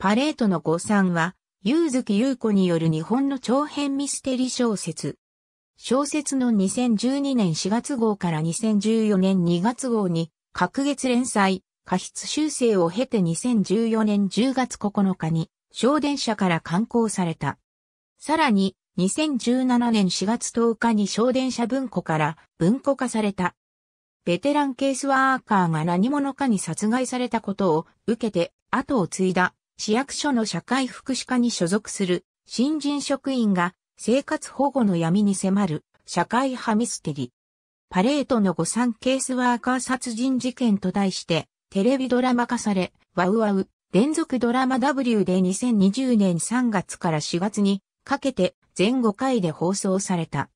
パレートの誤算は、ゆ月ゆう子による日本の長編ミステリー小説。小説の2012年4月号から2014年2月号に、各月連載、過失修正を経て2014年10月9日に、小電車から刊行された。さらに、2017年4月10日に小電車文庫から文庫化された。ベテランケースワーカーが何者かに殺害されたことを受けて後を継いだ市役所の社会福祉課に所属する新人職員が生活保護の闇に迫る社会派ミステリ。パレートの誤算ケースワーカー殺人事件と題してテレビドラマ化され、ワウワウ連続ドラマ W で2020年3月から4月にかけて全5回で放送された。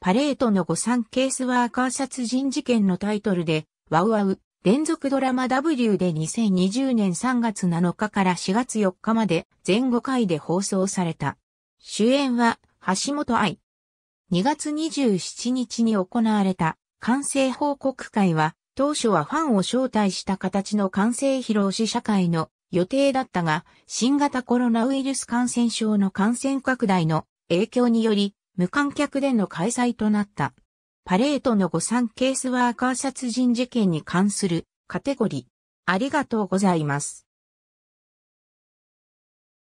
パレートの誤算ケースワーカー殺人事件のタイトルで、ワウワウ連続ドラマ W で2020年3月7日から4月4日まで全5回で放送された。主演は橋本愛。2月27日に行われた完成報告会は当初はファンを招待した形の完成披露試写会の予定だったが新型コロナウイルス感染症の感染拡大の影響により無観客での開催となった。パレートの誤算ケースワーカー殺人事件に関するカテゴリー。ありがとうございます。